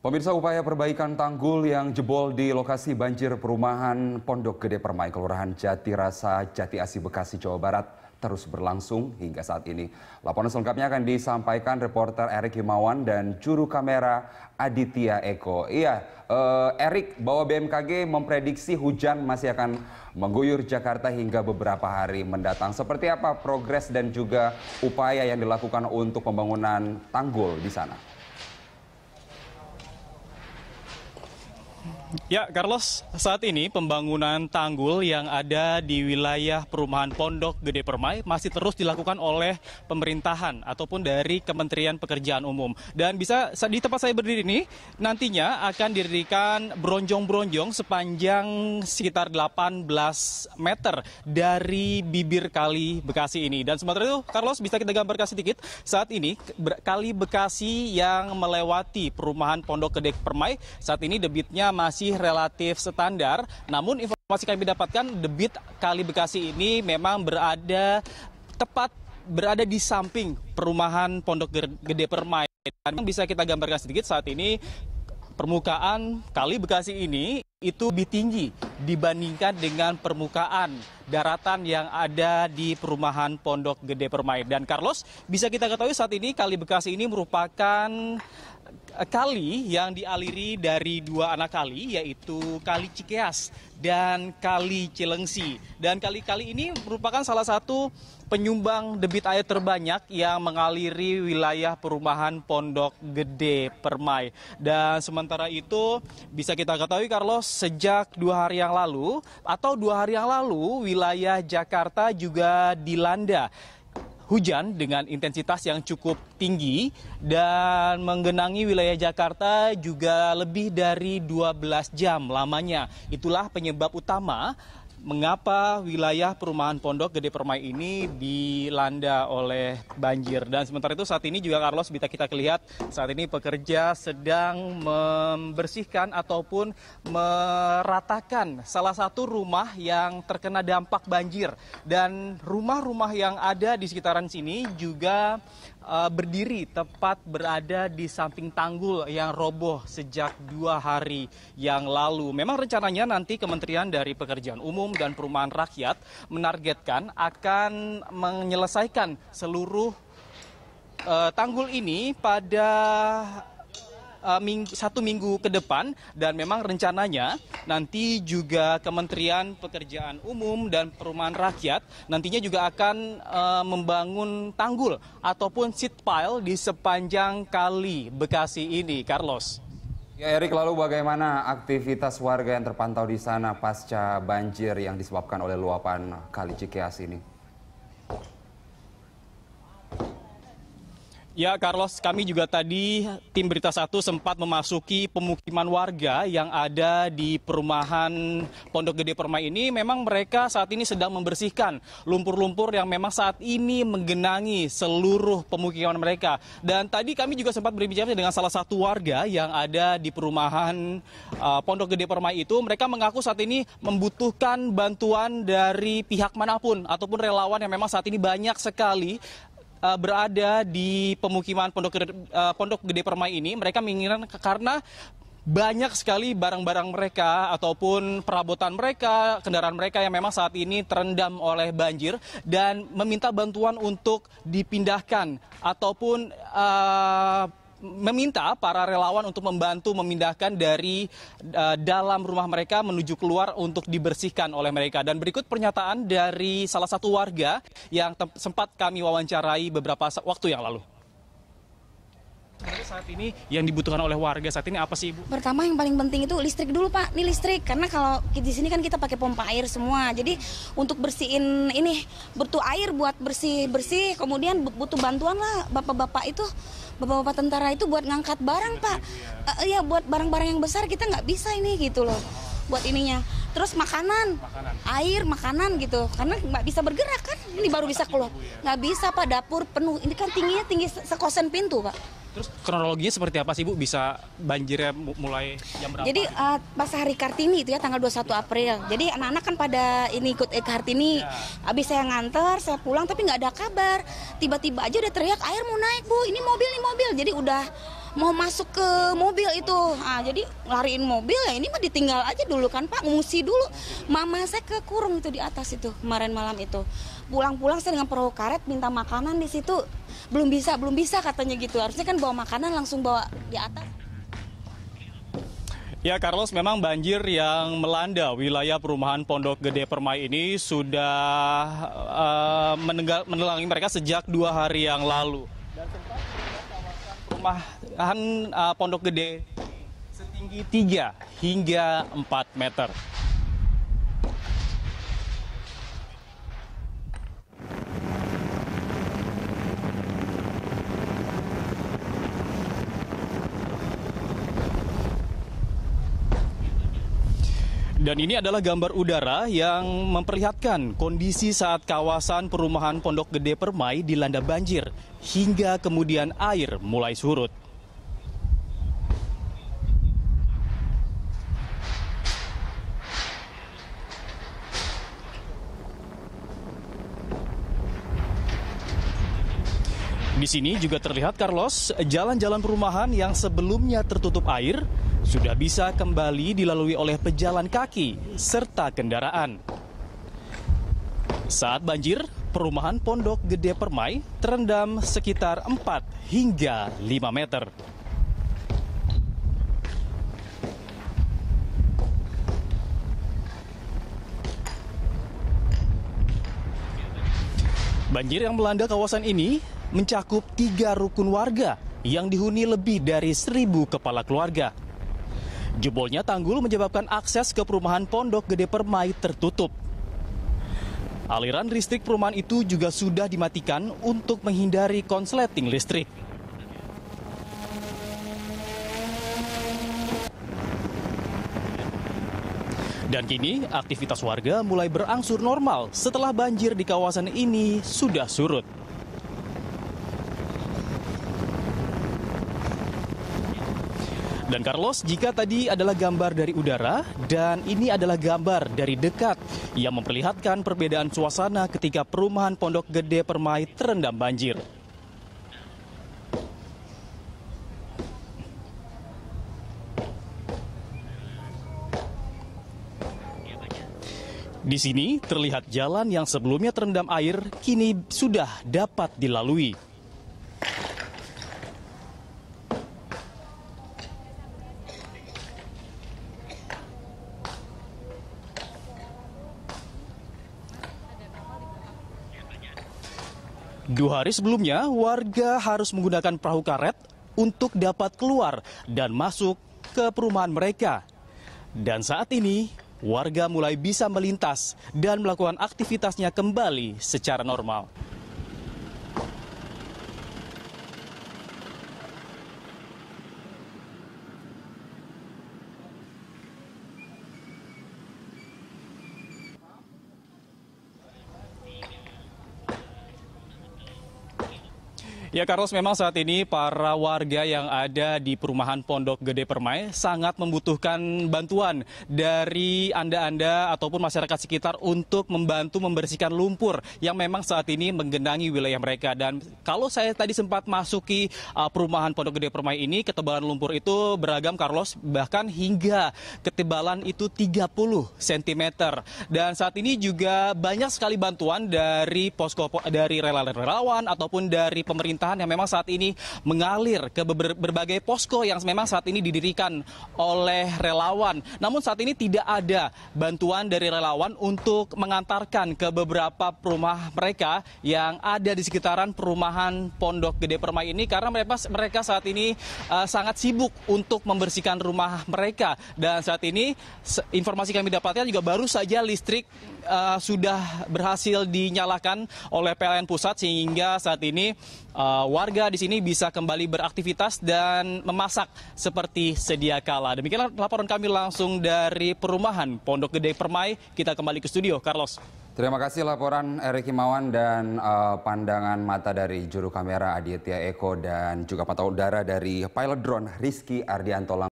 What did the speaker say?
Pemirsa upaya perbaikan tanggul yang jebol di lokasi banjir perumahan Pondok Gede Permai, Kelurahan Jati Rasa, Jati Asi, Bekasi, Jawa Barat terus berlangsung hingga saat ini. Laporan selengkapnya akan disampaikan reporter Erik Himawan dan juru kamera Aditya Eko. Iya, eh, Erik, bahwa BMKG memprediksi hujan masih akan mengguyur Jakarta hingga beberapa hari mendatang. Seperti apa progres dan juga upaya yang dilakukan untuk pembangunan tanggul di sana? Ya, Carlos, saat ini pembangunan tanggul yang ada di wilayah perumahan Pondok Gede Permai masih terus dilakukan oleh pemerintahan ataupun dari Kementerian Pekerjaan Umum. Dan bisa di tempat saya berdiri ini nantinya akan didirikan bronjong-bronjong sepanjang sekitar 18 meter dari bibir kali Bekasi ini. Dan sementara itu, Carlos bisa kita gambarkan sedikit saat ini kali Bekasi yang melewati perumahan Pondok Gede Permai saat ini debitnya masih masih relatif standar. Namun informasi kami dapatkan debit Kali Bekasi ini memang berada tepat berada di samping perumahan Pondok Gede Permai. Dan bisa kita gambarkan sedikit saat ini permukaan Kali Bekasi ini itu lebih tinggi dibandingkan dengan permukaan daratan yang ada di perumahan Pondok Gede Permai. Dan Carlos, bisa kita ketahui saat ini Kali Bekasi ini merupakan Eh, kali yang dialiri dari dua anak kali yaitu Kali Cikeas dan Kali Cilengsi. Dan kali-kali ini merupakan salah satu penyumbang debit air terbanyak yang mengaliri wilayah perumahan Pondok Gede Permai. Dan sementara itu bisa kita ketahui Carlos sejak dua hari yang lalu atau dua hari yang lalu wilayah Jakarta juga dilanda hujan dengan intensitas yang cukup tinggi dan menggenangi wilayah Jakarta juga lebih dari 12 jam lamanya. Itulah penyebab utama mengapa wilayah perumahan Pondok Gede Permai ini dilanda oleh banjir. Dan sementara itu saat ini juga Carlos bisa kita lihat saat ini pekerja sedang membersihkan ataupun meratakan salah satu rumah yang terkena dampak banjir. Dan rumah-rumah yang ada di sekitaran sini juga Eh, berdiri tepat berada di samping tanggul yang roboh sejak dua hari yang lalu. Memang rencananya nanti Kementerian dari Pekerjaan Umum dan Perumahan Rakyat menargetkan akan menyelesaikan seluruh uh, tanggul ini pada Eh, minggu, satu minggu ke depan dan memang rencananya nanti juga Kementerian Pekerjaan Umum dan Perumahan Rakyat nantinya juga akan uh, membangun tanggul ataupun seat pile di sepanjang kali Bekasi ini, Carlos. Ya Erik, lalu bagaimana aktivitas warga yang terpantau di sana pasca banjir yang disebabkan oleh luapan Kali Cikeas ini? Ya, Carlos, kami juga tadi tim Berita Satu sempat memasuki pemukiman warga yang ada di perumahan Pondok Gede Permai ini. Memang mereka saat ini sedang membersihkan lumpur-lumpur yang memang saat ini menggenangi seluruh pemukiman mereka. Dan tadi kami juga sempat berbicara dengan salah satu warga yang ada di perumahan eh, Pondok Gede Permai itu. Mereka mengaku saat ini membutuhkan bantuan dari pihak manapun ataupun relawan yang memang saat ini banyak sekali Eh, berada di pemukiman Pondok eh, Pondok Gede Permai ini, mereka menginginkan karena banyak sekali barang-barang mereka ataupun perabotan mereka, kendaraan mereka yang memang saat ini terendam oleh banjir dan meminta bantuan untuk dipindahkan ataupun uh, meminta para relawan untuk membantu memindahkan dari uh, dalam rumah mereka menuju keluar untuk dibersihkan oleh mereka. Dan berikut pernyataan dari salah satu warga yang sempat kami wawancarai beberapa waktu yang lalu. saat ini yang dibutuhkan oleh warga saat ini apa sih Ibu? Pertama yang paling penting itu listrik dulu Pak, ini listrik karena kalau di sini kan kita pakai pompa air semua. Jadi untuk bersihin ini butuh air buat bersih-bersih, kemudian butuh bantuan lah bapak-bapak itu bapak-bapak tentara itu buat ngangkat barang pak uh, ya buat barang-barang yang besar kita nggak bisa ini gitu loh buat ininya terus makanan, makanan. air makanan gitu karena nggak bisa bergerak kan ini baru bisa keluar iya. nggak bisa pak dapur penuh ini kan tingginya tinggi sekosen pintu pak Terus kronologinya seperti apa sih Bu bisa banjirnya mulai jam berapa? Jadi uh, pas hari Kartini itu ya tanggal 21 April. Jadi anak-anak kan pada ini ikut eh, Kartini. Yeah. saya nganter, saya pulang tapi nggak ada kabar. Tiba-tiba aja udah teriak air mau naik Bu, ini mobil ini mobil. Jadi udah mau masuk ke mobil itu. Nah, jadi lariin mobil ya ini mah ditinggal aja dulu kan Pak, ngusi dulu. Mama saya kekurung itu di atas itu kemarin malam itu pulang-pulang saya dengan perahu karet minta makanan di situ belum bisa belum bisa katanya gitu harusnya kan bawa makanan langsung bawa di atas Ya Carlos, memang banjir yang melanda wilayah perumahan Pondok Gede Permai ini sudah uh, menelangi mereka sejak dua hari yang lalu. Dan sempat perumahan uh, Pondok Gede setinggi 3 hingga 4 meter. Dan ini adalah gambar udara yang memperlihatkan kondisi saat kawasan perumahan Pondok Gede Permai dilanda banjir hingga kemudian air mulai surut. Di sini juga terlihat Carlos jalan-jalan perumahan yang sebelumnya tertutup air sudah bisa kembali dilalui oleh pejalan kaki serta kendaraan. Saat banjir, perumahan Pondok Gede Permai terendam sekitar 4 hingga 5 meter. Banjir yang melanda kawasan ini mencakup tiga rukun warga yang dihuni lebih dari seribu kepala keluarga. Jebolnya tanggul menyebabkan akses ke perumahan Pondok Gede Permai tertutup. Aliran listrik perumahan itu juga sudah dimatikan untuk menghindari konsleting listrik. Dan kini aktivitas warga mulai berangsur normal setelah banjir di kawasan ini sudah surut. Dan Carlos, jika tadi adalah gambar dari udara dan ini adalah gambar dari dekat yang memperlihatkan perbedaan suasana ketika perumahan Pondok Gede Permai terendam banjir. Di sini terlihat jalan yang sebelumnya terendam air kini sudah dapat dilalui. Dua hari sebelumnya, warga harus menggunakan perahu karet untuk dapat keluar dan masuk ke perumahan mereka. Dan saat ini, warga mulai bisa melintas dan melakukan aktivitasnya kembali secara normal. Ya Carlos, memang saat ini para warga yang ada di perumahan Pondok Gede Permai sangat membutuhkan bantuan dari Anda-Anda ataupun masyarakat sekitar untuk membantu membersihkan lumpur yang memang saat ini menggenangi wilayah mereka. Dan kalau saya tadi sempat masuki uh, perumahan Pondok Gede Permai ini, ketebalan lumpur itu beragam Carlos, bahkan hingga ketebalan itu 30 cm. Dan saat ini juga banyak sekali bantuan dari posko dari relawan-relawan ataupun dari pemerintah pemerintahan yang memang saat ini mengalir ke berbagai posko yang memang saat ini didirikan oleh relawan. Namun saat ini tidak ada bantuan dari relawan untuk mengantarkan ke beberapa rumah mereka yang ada di sekitaran perumahan Pondok Gede Permai ini karena mereka mereka saat ini uh, sangat sibuk untuk membersihkan rumah mereka dan saat ini informasi kami dapatkan juga baru saja listrik uh, sudah berhasil dinyalakan oleh PLN pusat sehingga saat ini uh, Eh, warga di sini bisa kembali beraktivitas dan memasak seperti sedia kala. Demikian laporan kami langsung dari perumahan Pondok Gede Permai. Kita kembali ke studio, Carlos. Terima kasih laporan Erik Himawan dan uh, pandangan mata dari juru kamera Aditya Eko dan juga pantau udara dari pilot drone Rizky Ardianto.